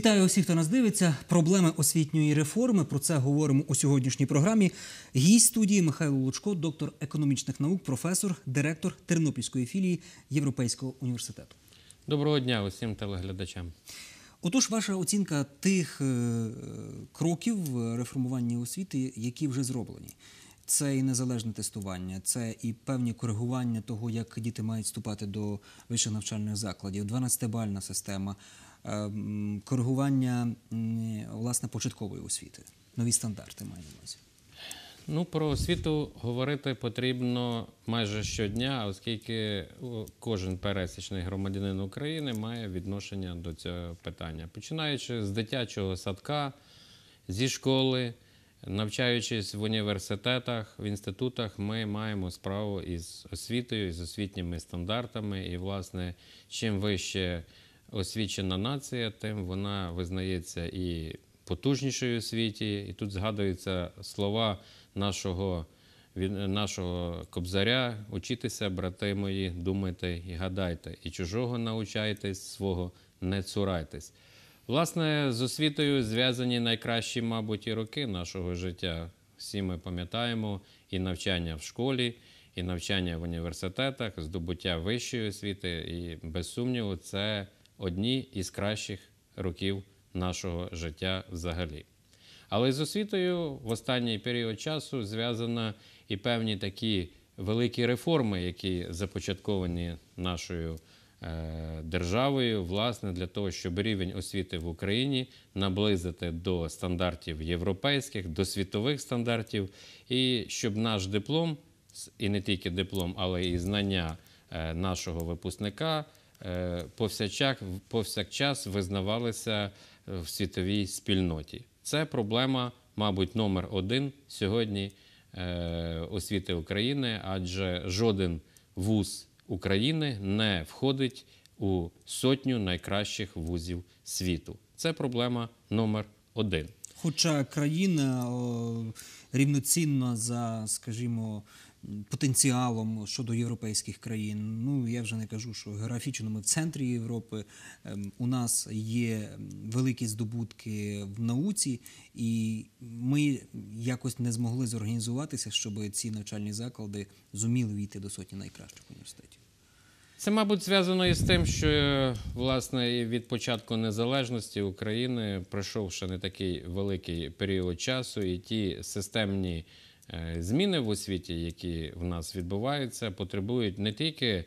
Вітаю усіх, хто нас дивиться. Проблеми освітньої реформи. Про це говоримо у сьогоднішній програмі. Гість студії Михайло Лучко, доктор економічних наук, професор, директор Тернопільської філії Європейського університету. Доброго дня усім телеглядачам. Отож, ваша оцінка тих е, кроків реформування освіти, які вже зроблені. Це і незалежне тестування, це і певні коригування того, як діти мають вступати до вищих навчальних закладів, 12-бальна система. Ем, коригування власне початкової освіти, нові стандарти маю на увазі. Ну, про освіту говорити потрібно майже щодня, оскільки кожен пересічний громадянин України має відношення до цього питання. Починаючи з дитячого садка, зі школи, навчаючись в університетах, в інститутах, ми маємо справу із освітою, з освітніми стандартами. І, власне, чим вище освічена нація, тим вона визнається і потужнішою у світі. І тут згадуються слова нашого нашого кобзаря: учитися, брати мої, думайте і гадайте, і чужого научайтесь, свого не цурайтесь. Власне, з освітою зв'язані найкращі, мабуть, і роки нашого життя. Всі ми пам'ятаємо і навчання в школі, і навчання в університетах, здобуття вищої освіти, і без сумніву, це одні із кращих років нашого життя взагалі. Але з освітою в останній період часу зв'язано і певні такі великі реформи, які започатковані нашою е, державою, власне, для того, щоб рівень освіти в Україні наблизити до стандартів європейських, до світових стандартів, і щоб наш диплом, і не тільки диплом, але і знання е, нашого випускника. Е, повсякчас визнавалися е, в світовій спільноті. Це проблема, мабуть, номер один сьогодні е, освіти України, адже жоден вуз України не входить у сотню найкращих вузів світу. Це проблема номер один. Хоча країна рівноцінна за, скажімо, потенціалом щодо європейських країн. Ну я вже не кажу, що географічно ми в центрі Європи. Ем, у нас є великі здобутки в науці, і ми якось не змогли зорганізуватися, щоб ці навчальні заклади зуміли війти до сотні найкращих університетів. Це, мабуть, зв'язано із тим, що власне від початку незалежності України пройшов ще не такий великий період часу, і ті системні Е, зміни в освіті, які в нас відбуваються, потребують не тільки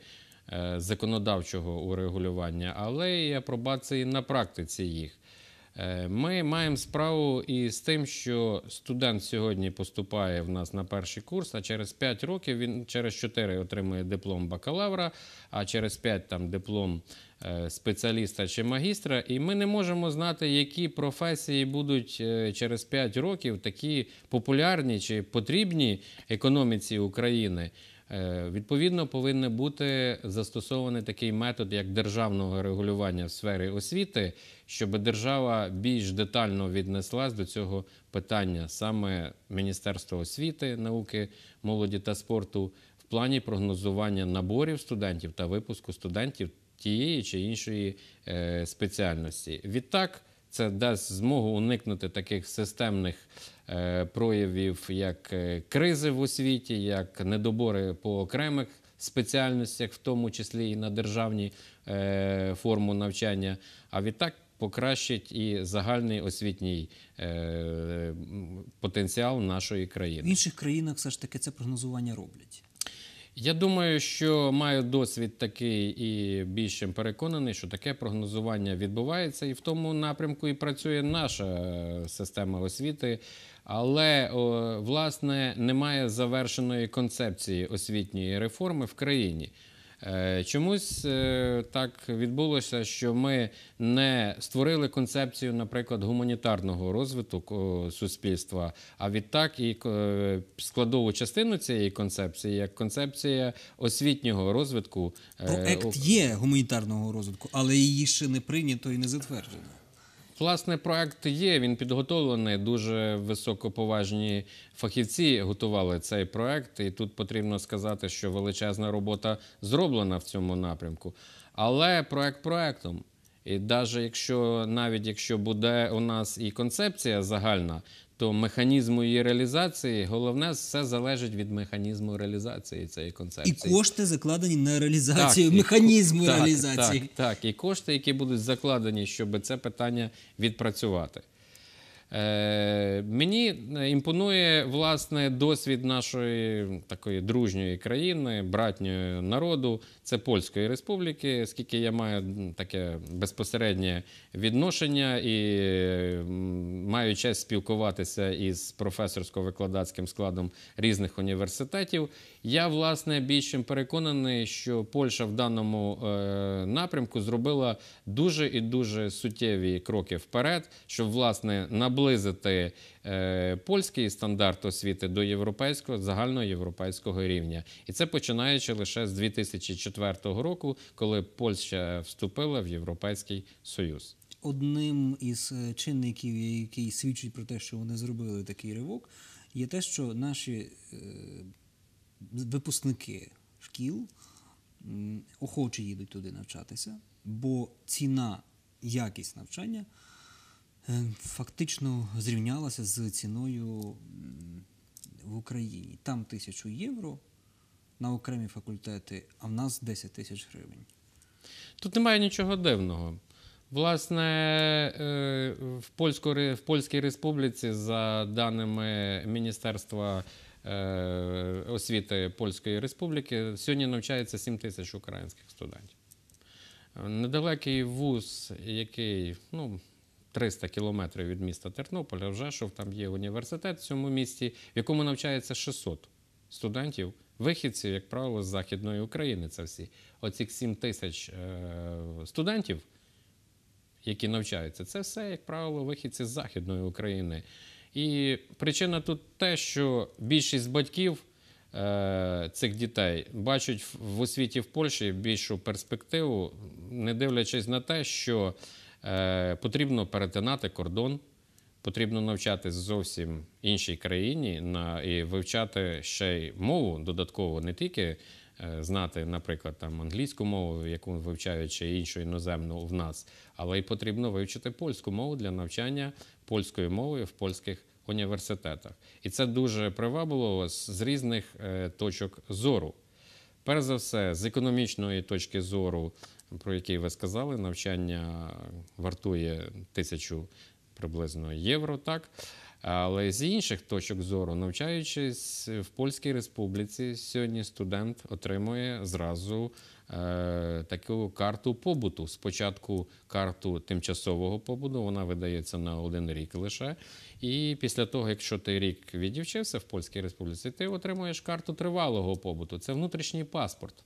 е, законодавчого урегулювання, але й апробації на практиці їх. Е, ми маємо справу і з тим, що студент сьогодні поступає в нас на перший курс, а через 5 років він через 4 отримує диплом бакалавра, а через 5 там диплом е, спеціаліста чи магістра. І ми не можемо знати, які професії будуть е, через 5 років такі популярні чи потрібні економіці України. Е, відповідно, повинен бути застосований такий метод як державного регулювання в сфері освіти, щоб держава більш детально віднеслась до цього питання, саме Міністерство освіти, науки, молоді та спорту, в плані прогнозування наборів студентів та випуску студентів тієї чи іншої е, спеціальності. Відтак. Це дасть змогу уникнути таких системних е, проявів, як е, кризи в освіті, як недобори по окремих спеціальностях, в тому числі і на державній е, форму навчання. А відтак покращить і загальний освітній потенціал нашої країни. В інших країнах все ж таки це прогнозування роблять. Я думаю, що маю досвід такий і більш переконаний, що таке прогнозування відбувається, і в тому напрямку і працює наша е, система освіти, але власне немає завершеної концепції освітньої реформи в країні. Е, чомусь е, так відбулося, що ми не створили концепцію, наприклад, гуманітарного розвитку суспільства, а відтак і е, складову частину цієї концепції, як концепція освітнього розвитку. Проект є гуманітарного розвитку, але її ще не прийнято і не затверджено. Власне, проект є. Він підготовлений. Дуже високоповажні фахівці готували цей проект, і тут потрібно сказати, що величезна робота зроблена в цьому напрямку. Але проект проектом. І навіть якщо навіть якщо буде у нас і концепція загальна, тобто механізму її реалізації. Головне, все залежить від механізму реалізації цієї концепції. І кошти закладені на реалізацію так, механізму і, реалізації. Так, так, так, і кошти, які будуть закладені, щоб це питання відпрацювати. Е, Мені е, імпонує власне досвід нашої такої дружньої країни, братньої народу. Це Польської республіки, скільки я маю таке безпосереднє відношення і е, маю честь спілкуватися із професорсько-викладацьким складом різних університетів. Я власне більш чим переконаний, що Польща в даному е, напрямку зробила дуже і дуже суттєві кроки вперед, щоб власне наблизити е, польський стандарт освіти до європейського загальноєвропейського рівня, і це починаючи лише з 2004 року, коли Польща вступила в Європейський Союз. Одним із е, чинників, який свідчить про те, що вони зробили такий ривок, є те, що наші випускники шкіл охоче їдуть туди навчатися, бо ціна, якість навчання е, фактично зрівнялася з ціною в Україні. Там тисячу євро на окремі факультети, а в нас 10 тисяч гривень. Тут немає нічого дивного. Власне, е, в Польську, в Польській Республіці, за даними Міністерства Е, освіти Польської Республіки. Сьогодні навчається 7 тисяч українських студентів. Недалекий вуз, який ну, 300 кілометрів від міста Тернополя, вже що там є університет в цьому місті, в якому навчається 600 студентів. Вихідців, як правило, з Західної України це всі. оці 7 тисяч е, студентів, які навчаються, це все, як правило, вихідці з Західної України. І причина тут те, що більшість батьків е, цих дітей бачать в освіті в Польщі більшу перспективу, не дивлячись на те, що е, потрібно перетинати кордон. Потрібно навчати зовсім іншій країні на і вивчати ще й мову додатково не тільки Е, знати, наприклад, там англійську мову, яку вивчаючи іншу іноземну в нас, але й потрібно вивчити польську мову для навчання польською мовою в польських університетах. І це дуже привабливо з різних е, точок зору. Перш за все, з економічної точки зору, про який ви сказали, навчання вартує тисячу приблизно євро. так? Але з інших точок зору, навчаючись в Польській Республіці, сьогодні студент отримує зразу е, таку карту побуту. Спочатку карту тимчасового побуту, вона видається на один рік лише. І після того, якщо ти рік відівчився в Польській Республіці, ти отримуєш карту тривалого побуту. Це внутрішній паспорт,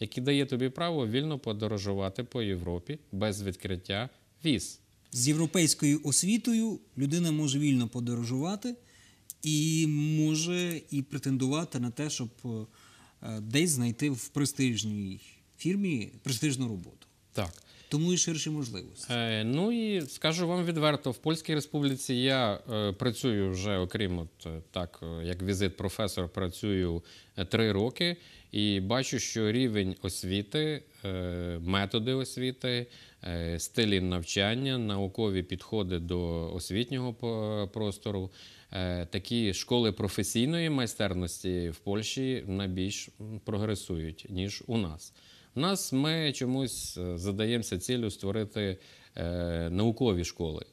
який дає тобі право вільно подорожувати по Європі без відкриття віз з європейською освітою людина може вільно подорожувати і може і претендувати на те, щоб е, десь знайти в престижній фірмі престижну роботу. Так. Тому і ширші можливості. Е, Ну і скажу вам відверто, в Польській Республіці я е, працюю вже, окрім от е, так, е, як візит професор, працюю три роки і бачу, що рівень освіти, е, методи освіти, Е, стилі навчання, наукові підходи до освітнього простору. Е, такі школи професійної майстерності в Польщі найбільш прогресують ніж у нас. У нас ми чомусь е, задаємося цілю створити наукові школи.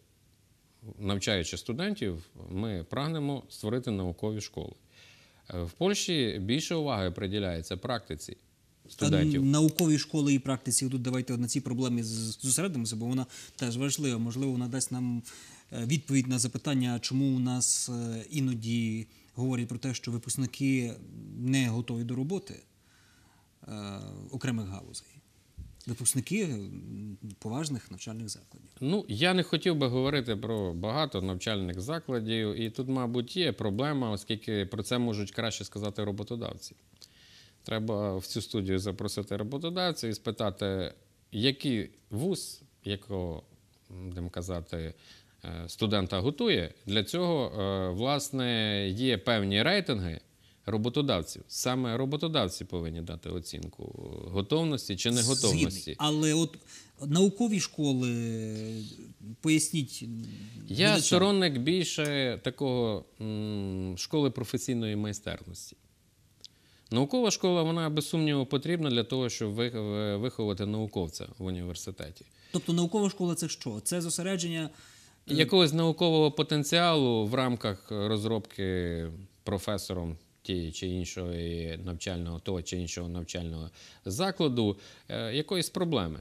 Навчаючи студентів, ми прагнемо створити наукові школи. В Польщі більше уваги приділяється практиці студентів. Та науковій школи і практиці тут давайте на ці проблеми зосередимося, бо вона теж важлива. Можливо, вона дасть нам е, відповідь на запитання, чому у нас е, іноді говорять про те, що випускники не готові до роботи е, окремих галузей. Випускники поважних навчальних закладів. Ну я не хотів би говорити про багато навчальних закладів, і тут, мабуть, є проблема, оскільки про це можуть краще сказати роботодавці. Треба в цю студію запросити роботодавця і спитати, який вуз, якого будемо казати, е, студента готує. Для цього е, власне є певні рейтинги роботодавців. Саме роботодавці повинні дати оцінку готовності чи не готовності. Але от наукові школи поясніть, я сторонник більше такого школи професійної майстерності. Наукова школа, вона без сумніву потрібна для того, щоб е, виховати науковця в університеті. Тобто наукова школа це що? Це зосередження е, якогось наукового потенціалу в рамках розробки професором тієї чи іншої навчального того чи іншого навчального закладу, е, якоїсь проблеми.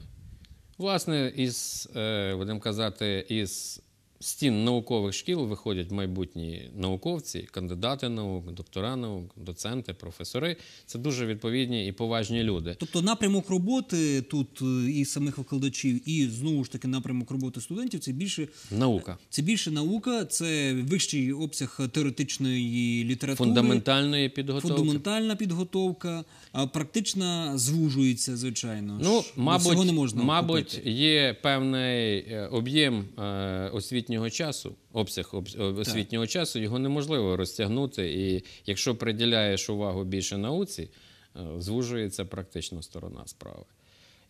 Власне, із будемо казати, із стін наукових шкіл виходять майбутні науковці, кандидати наук, доктора наук, доценти, професори. Це дуже відповідні і поважні люди. Тобто, напрямок роботи тут е, і самих викладачів, і знову ж таки напрямок роботи студентів це більше наука. Е, це більше наука, це вищий обсяг теоретичної літератури, фундаментальної підготовки. Фундаментальна підготовка, а практична звужується, звичайно. Ну мабуть, не можна мабуть, є певний е, об'єм освітньої освітнього часу, обсяг е, освітнього так. часу його неможливо розтягнути. І якщо приділяєш увагу більше науці, е, звужується практично сторона справи.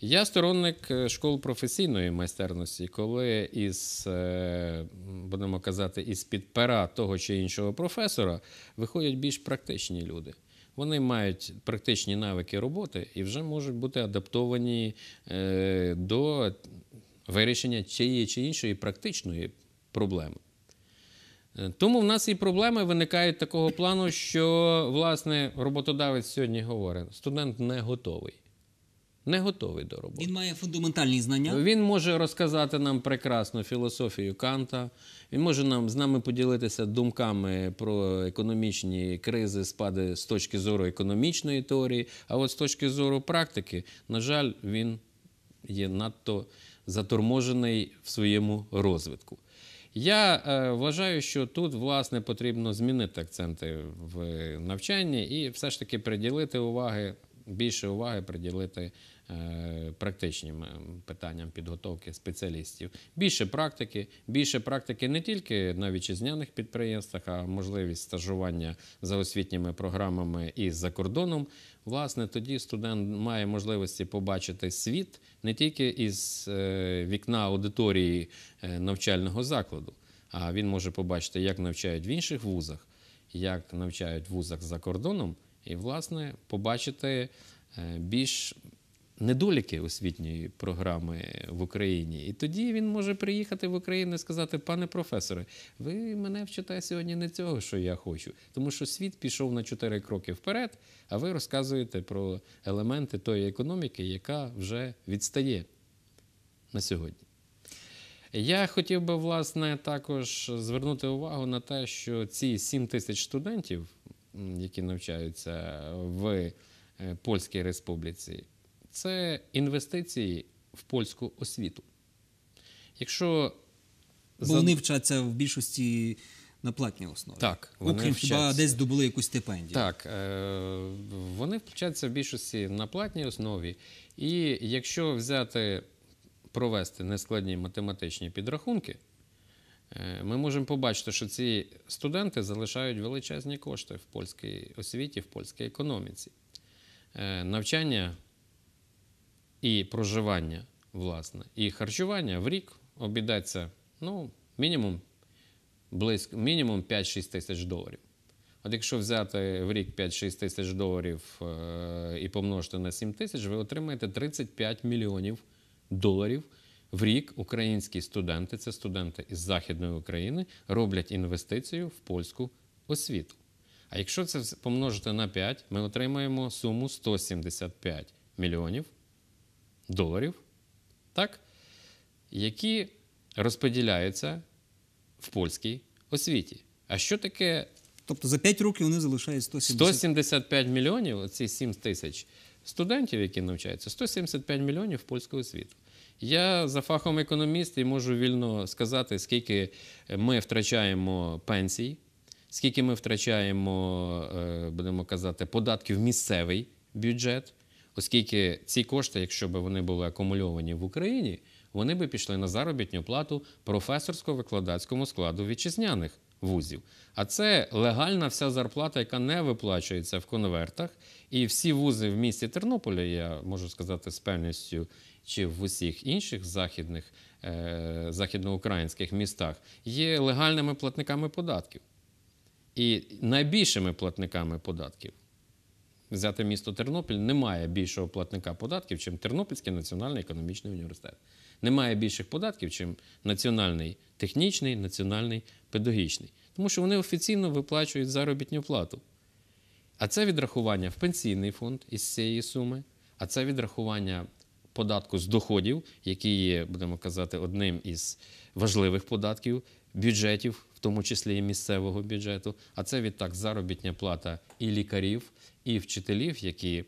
Я сторонник е, школ професійної майстерності, коли із, будемо казати, із під пера того чи іншого професора виходять більш практичні люди. Вони мають практичні навики роботи і вже можуть бути адаптовані до вирішення тієї чи іншої практичної проблеми. Е, тому в нас і проблеми виникають такого плану, що власне роботодавець сьогодні говорить: студент не готовий. Не готовий до роботи. Він має фундаментальні знання. Він може розказати нам прекрасну філософію Канта. Він може нам з нами поділитися думками про економічні кризи, спади з точки зору економічної теорії. А от з точки зору практики, на жаль, він є надто заторможений в своєму розвитку. Я е, вважаю, що тут власне потрібно змінити акценти в е, навчанні і все ж таки приділити уваги більше уваги приділити е, практичним е, питанням підготовки спеціалістів. Більше практики, більше практики не тільки на вітчизняних підприємствах, а можливість стажування за освітніми програмами і за кордоном. Власне, тоді студент має можливості побачити світ не тільки із е, вікна аудиторії навчального закладу, а він може побачити, як навчають в інших вузах, як навчають в вузах за кордоном і, власне, побачити е, більш недоліки освітньої програми в Україні. І тоді він може приїхати в Україну і сказати: пане професоре, ви мене вчите сьогодні не цього, що я хочу, тому що світ пішов на чотири кроки вперед, а ви розказуєте про елементи тої економіки, яка вже відстає на сьогодні. Я хотів би, власне, також звернути увагу на те, що ці 7 тисяч студентів які навчаються в е, Польській Республіці, це інвестиції в польську освіту. Якщо Бо вони вчаться в більшості на платній основі. Так, вони Окрім вчаться. хіба десь добули якусь стипендію. Так, е, вони вчаться в більшості на платній основі. І якщо взяти, провести нескладні математичні підрахунки, Е, ми можемо побачити, що ці студенти залишають величезні кошти в польській освіті, в польській економіці. Е, навчання і проживання, власне, і харчування в рік обійдеться ну, мінімум мінімум 5-6 тисяч доларів. От якщо взяти в рік 5-6 тисяч доларів е, і помножити на 7 тисяч, ви отримаєте 35 мільйонів доларів. В рік українські студенти, це студенти із Західної України, роблять інвестицію в польську освіту. А якщо це помножити на 5, ми отримаємо суму 175 мільйонів доларів, так, які розподіляються в польській освіті. А що таке? Тобто за 5 років вони залишають 170... 175 мільйонів, оці 7 тисяч студентів, які навчаються, 175 мільйонів в польську освіту. Я за фахом економіст і можу вільно сказати, скільки ми втрачаємо пенсій, скільки ми втрачаємо, е, будемо казати, податків місцевий бюджет, оскільки ці кошти, якщо б вони були акумульовані в Україні, вони би пішли на заробітну плату професорсько-викладацькому складу вітчизняних вузів. А це легальна вся зарплата, яка не виплачується в конвертах. І всі вузи в місті Тернополя, я можу сказати з певністю чи в усіх інших західних е, західноукраїнських містах є легальними платниками податків і найбільшими платниками податків. Взяти місто Тернопіль немає більшого платника податків, чим Тернопільський національний економічний університет. Немає більших податків, чим національний технічний, національний педагогічний. Тому що вони офіційно виплачують заробітну плату. А це відрахування в пенсійний фонд із цієї суми, а це відрахування податку з доходів, який є, будемо казати, одним із важливих податків бюджетів, в тому числі і місцевого бюджету. А це відтак заробітня плата і лікарів, і вчителів, які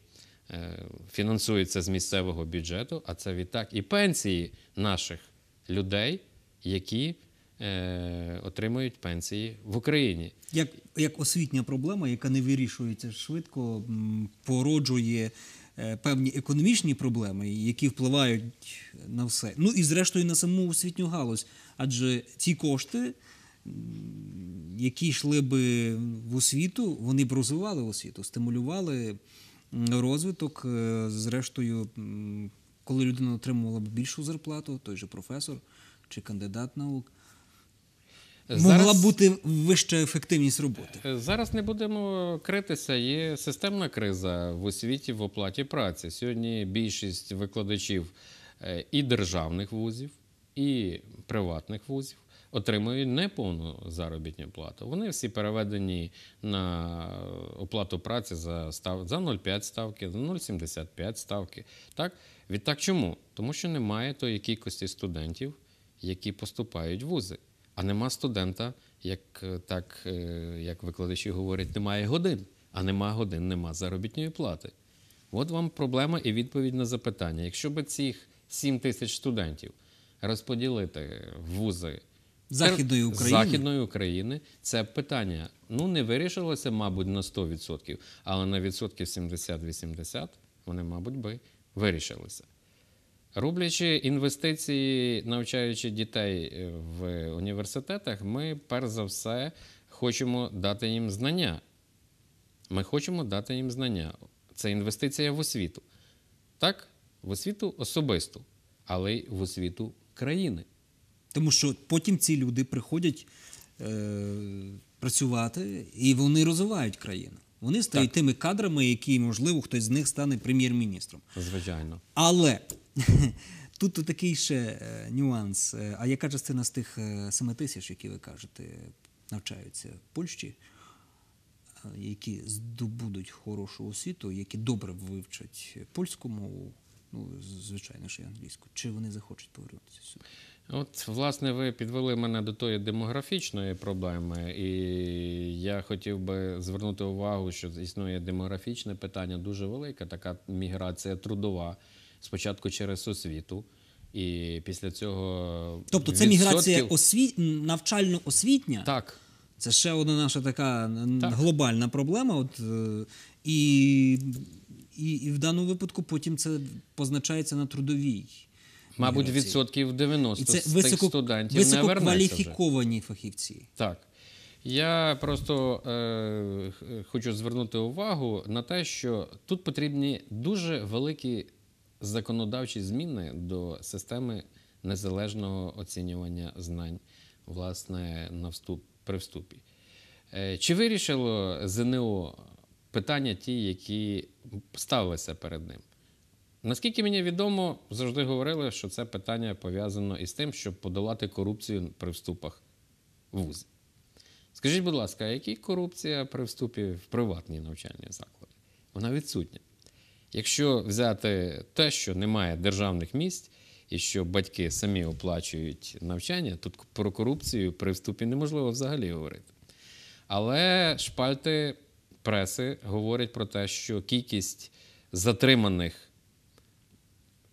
е, фінансуються з місцевого бюджету. А це відтак і пенсії наших людей, які е, Отримують пенсії в Україні як як освітня проблема, яка не вирішується швидко, породжує Е, певні економічні проблеми, які впливають на все. Ну і зрештою на саму освітню галузь. Адже ці кошти, які йшли би в освіту, вони б розвивали освіту, стимулювали розвиток. Е, зрештою, коли людина отримувала б більшу зарплату, той же професор чи кандидат наук. Могла зараз, бути вища ефективність роботи. Е, зараз не будемо критися. Є системна криза в освіті в оплаті праці. Сьогодні більшість викладачів е, і державних вузів, і приватних вузів отримують неповну заробітну плату. Вони всі переведені на оплату праці за став за 0,5 ставки, за 0,75 ставки. Так відтак, чому? Тому що немає тої кількості студентів, які поступають в вузи. А нема студента, як е, так, е, як викладачі говорять, немає годин, а нема годин, нема заробітної плати. От вам проблема і відповідь на запитання. Якщо б цих 7 тисяч студентів розподілити в вузи Західної України, Західної України це питання ну, не вирішилося, мабуть, на 100%, але на відсотків 70-80 вони, мабуть, би вирішилися. Роблячи інвестиції, навчаючи дітей е, в університетах, ми перш за все хочемо дати їм знання. Ми хочемо дати їм знання. Це інвестиція в освіту. Так, в освіту особисту, але й в освіту країни. Тому що потім ці люди приходять е, працювати і вони розвивають країну. Вони стають так. тими кадрами, які можливо хтось з них стане прем'єр-міністром. Звичайно, але тут такий ще е, нюанс. Е, а яка частина з тих е, семи тисяч, які ви кажете, навчаються в Польщі? Які здобудуть хорошу освіту, які добре вивчать польську мову, ну звичайно, що й англійську, чи вони захочуть повернутися сюди? От, власне, ви підвели мене до тої демографічної проблеми, і я хотів би звернути увагу, що існує демографічне питання дуже велике. Така міграція трудова, спочатку через освіту. І після цього. Тобто це відсотків... міграція освіт... навчально-освітня? Так. Це ще одна наша така так. глобальна проблема. От, е, І і, і в даному випадку потім це позначається на трудовій мабуть, міграції. відсотків 90 І це з високо, тих студентів висококваліфіковані не фахівці. Так. Я просто е, хочу звернути увагу на те, що тут потрібні дуже великі законодавчі зміни до системи незалежного оцінювання знань, власне, на вступ при вступі. Е, чи вирішило ЗНО питання ті, які ставилися перед ним? Наскільки мені відомо, завжди говорили, що це питання пов'язано із тим, щоб подолати корупцію при вступах в вузи. Скажіть, будь ласка, а які корупція при вступі в приватні навчальні заклади? Вона відсутня. Якщо взяти те, що немає державних місць і що батьки самі оплачують навчання, тут про корупцію при вступі неможливо взагалі говорити. Але шпальти преси говорять про те, що кількість затриманих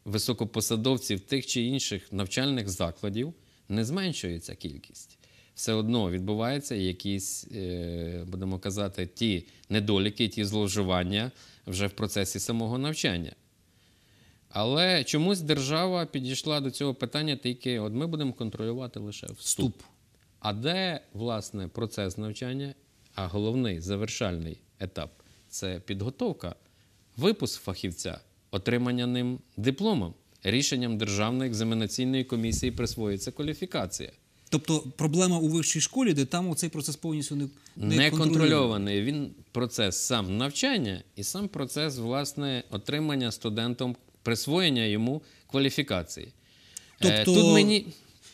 високопосадовців тих чи інших навчальних закладів не зменшується кількість. Все одно відбуваються якісь, е, будемо казати, ті недоліки, ті зловживання вже в процесі самого навчання. Але чомусь держава підійшла до цього питання тільки: от ми будемо контролювати лише вступ. А де, власне, процес навчання, а головний завершальний етап це підготовка, випуск фахівця отримання ним дипломом. Рішенням Державної екзаменаційної комісії присвоїться кваліфікація. Тобто проблема у вищій школі, де там цей процес повністю не не, не контрольований. Він процес сам навчання і сам процес власне отримання студентом присвоєння йому кваліфікації. Е, тобто,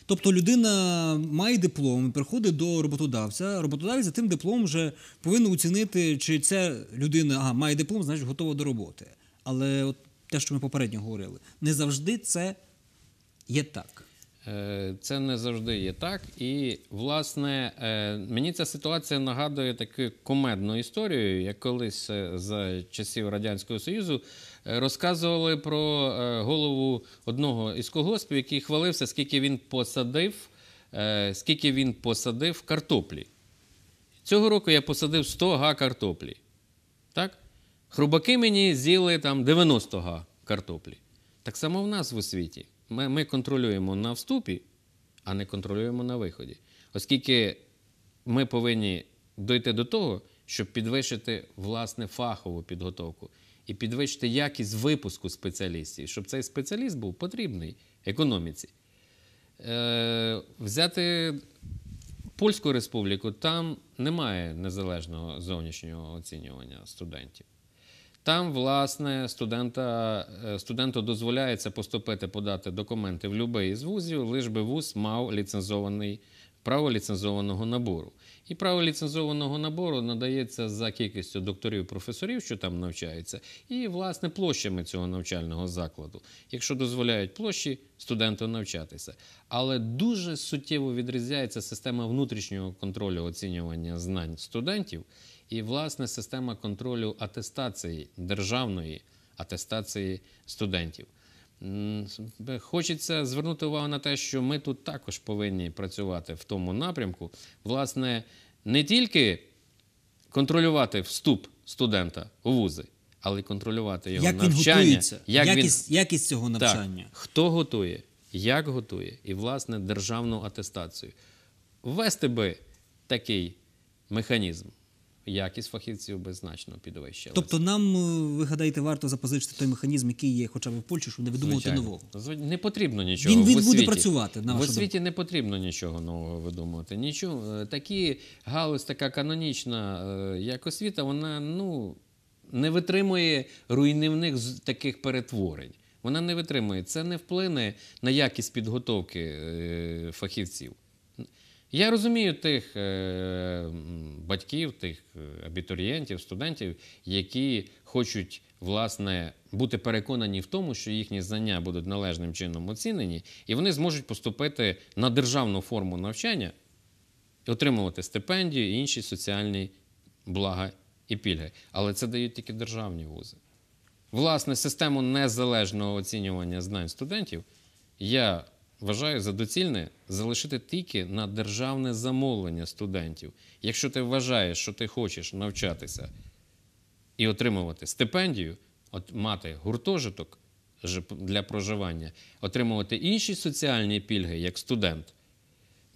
тобто, людина має диплом, приходить до роботодавця. Роботодавець за тим дипломом вже повинен оцінити, чи ця людина має диплом, значить готова до роботи. Але от те, що ми попередньо говорили, не завжди це є так. Е, це не завжди є так. І, власне, е, мені ця ситуація нагадує таку комедну історію, як колись е, за часів Радянського Союзу розказували про голову одного із колгоспів, який хвалився, скільки він посадив, скільки він посадив картоплі. Цього року я посадив 100 га картоплі. Так? Хрубаки мені з'їли там 90 га картоплі. Так само в нас в освіті. Ми, ми контролюємо на вступі, а не контролюємо на виході. Оскільки ми повинні дойти до того, щоб підвищити власне фахову підготовку і підвищити якість випуску спеціалістів, щоб цей спеціаліст був потрібний економіці. Е, Взяти Польську республіку, там немає незалежного зовнішнього оцінювання студентів. Там, власне, студента, е, студенту дозволяється поступити подати документи в будь-який із вузів, лиш би вуз мав ліцензований право ліцензованого набору. І право ліцензованого набору надається за кількістю докторів професорів, що там навчаються, і власне площами цього навчального закладу, якщо дозволяють площі студенту навчатися. Але дуже суттєво відрізняється система внутрішнього контролю оцінювання знань студентів. І, власне, система контролю атестації державної атестації студентів. Хочеться звернути увагу на те, що ми тут також повинні працювати в тому напрямку, власне, не тільки контролювати вступ студента у вузи, але й контролювати його як навчання. Він готується, як якість, він... якість цього навчання. Так, хто готує, як готує, і, власне, державну атестацію. Ввести би такий механізм якість фахівців би значно підвищилась. Тобто, нам е, ви гадаєте, варто запозичити той механізм, який є, хоча б в Польщі, щоб не видумувати нового. Не потрібно нічого. Він, він буде працювати на в освіті. Не потрібно нічого нового видумувати. Нічого е, такі галузь, така канонічна, е, як освіта, вона ну не витримує руйнівних таких перетворень. Вона не витримує це, не вплине на якість підготовки фахівців. Я розумію тих е, батьків, тих е, абітурієнтів, студентів, які хочуть власне бути переконані в тому, що їхні знання будуть належним чином оцінені, і вони зможуть поступити на державну форму навчання, отримувати стипендію і інші соціальні блага і пільги. Але це дають тільки державні вузи. Власне, систему незалежного оцінювання знань студентів я вважаю за доцільне залишити тільки на державне замовлення студентів. Якщо ти вважаєш, що ти хочеш навчатися і отримувати стипендію, от мати гуртожиток для проживання, отримувати інші соціальні пільги як студент,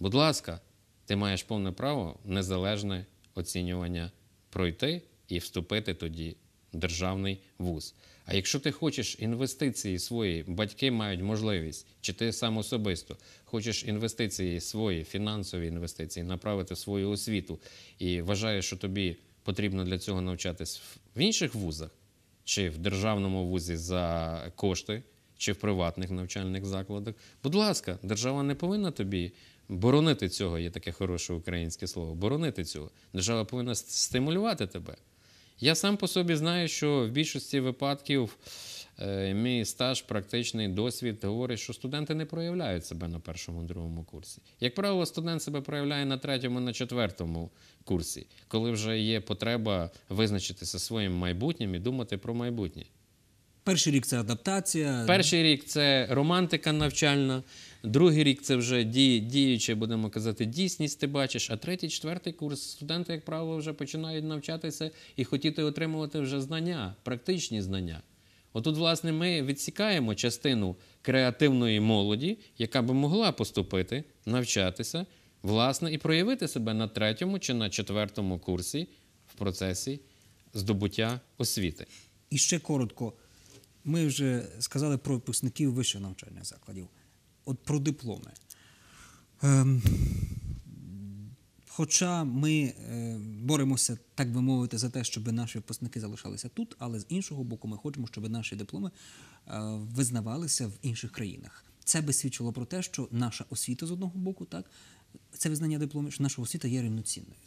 будь ласка, ти маєш повне право незалежне оцінювання пройти і вступити тоді державний вуз. А якщо ти хочеш інвестиції свої, батьки мають можливість, чи ти сам особисто хочеш інвестиції свої, фінансові інвестиції, направити в свою освіту і вважаєш, що тобі потрібно для цього навчатись в інших вузах, чи в державному вузі за кошти, чи в приватних навчальних закладах. Будь ласка, держава не повинна тобі. Боронити цього є таке хороше українське слово. Боронити цього держава повинна стимулювати тебе. Я сам по собі знаю, що в більшості випадків е, мій стаж, практичний досвід говорить, що студенти не проявляють себе на першому другому курсі. Як правило, студент себе проявляє на третьому, на четвертому курсі, коли вже є потреба визначитися своїм майбутнім і думати про майбутнє. Перший рік це адаптація. Перший рік це романтика навчальна, другий рік це вже дії, діюча, будемо казати, дійсність ти бачиш. А третій, четвертий курс студенти, як правило, вже починають навчатися і хотіти отримувати вже знання, практичні знання. Отут, власне, ми відсікаємо частину креативної молоді, яка би могла поступити, навчатися, власне, і проявити себе на третьому чи на четвертому курсі в процесі здобуття освіти. І ще коротко, ми вже сказали про випускників вищого навчальних закладів. От про дипломи. Ем, Хоча ми е, боремося, так би мовити, за те, щоб наші випускники залишалися тут, але з іншого боку, ми хочемо, щоб наші дипломи е, визнавалися в інших країнах. Це би свідчило про те, що наша освіта з одного боку, так це визнання диплому, що наша освіта є рівноцінною.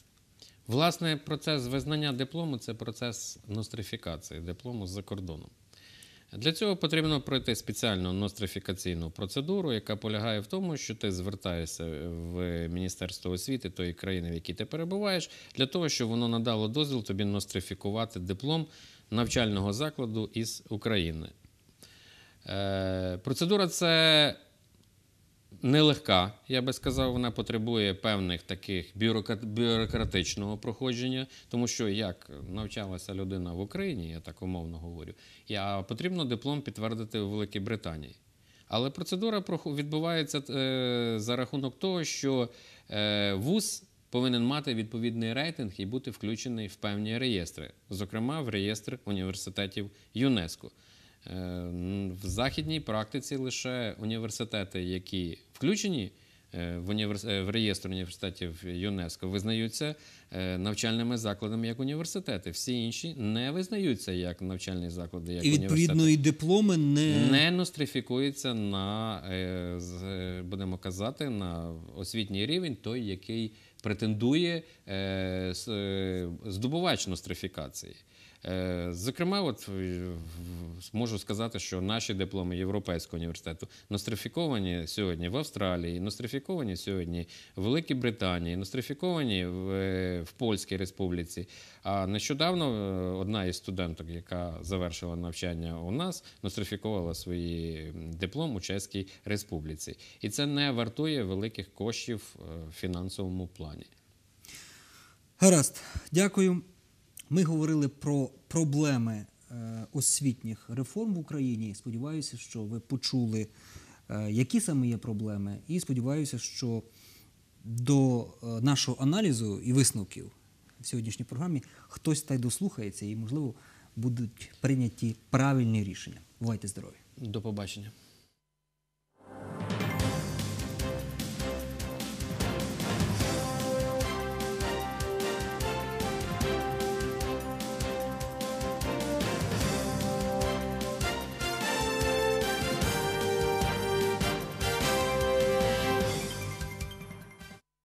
Власне, процес визнання диплому це процес нострифікації диплому з за кордоном. Для цього потрібно пройти спеціальну нострифікаційну процедуру, яка полягає в тому, що ти звертаєшся в Міністерство освіти тої країни, в якій ти перебуваєш, для того, щоб воно надало дозвіл тобі нострифікувати диплом навчального закладу із України. Е, процедура це нелегка, я би сказав, вона потребує певних таких бюрократичного проходження, тому що як навчалася людина в Україні, я так умовно говорю, я потрібно диплом підтвердити у Великій Британії. Але процедура відбувається е, за рахунок того, що е, вуз повинен мати відповідний рейтинг і бути включений в певні реєстри, зокрема в реєстр університетів ЮНЕСКО. Е, в західній практиці лише університети, які включені е, в, універс... Е, в реєстр університетів ЮНЕСКО, визнаються е, навчальними закладами як університети. Всі інші не визнаються як навчальні заклади, як і відповідно і дипломи не не нострифікуються на будемо казати на освітній рівень, той який претендує здобувач нострифікації. Е, зокрема, от е, можу сказати, що наші дипломи Європейського університету нострифіковані сьогодні в Австралії, нострифіковані сьогодні в Великій Британії, нострифіковані в, е, в Польській Республіці. А нещодавно одна із студенток, яка завершила навчання у нас, нострифікувала свій диплом у Чеській Республіці, і це не вартує великих коштів в фінансовому плані. Гаразд, дякую. Ми говорили про проблеми е, освітніх реформ в Україні. Сподіваюся, що ви почули, е, які саме є проблеми, і сподіваюся, що до е, нашого аналізу і висновків в сьогоднішній програмі хтось та й дослухається і, можливо, будуть прийняті правильні рішення. Бувайте здорові! До побачення.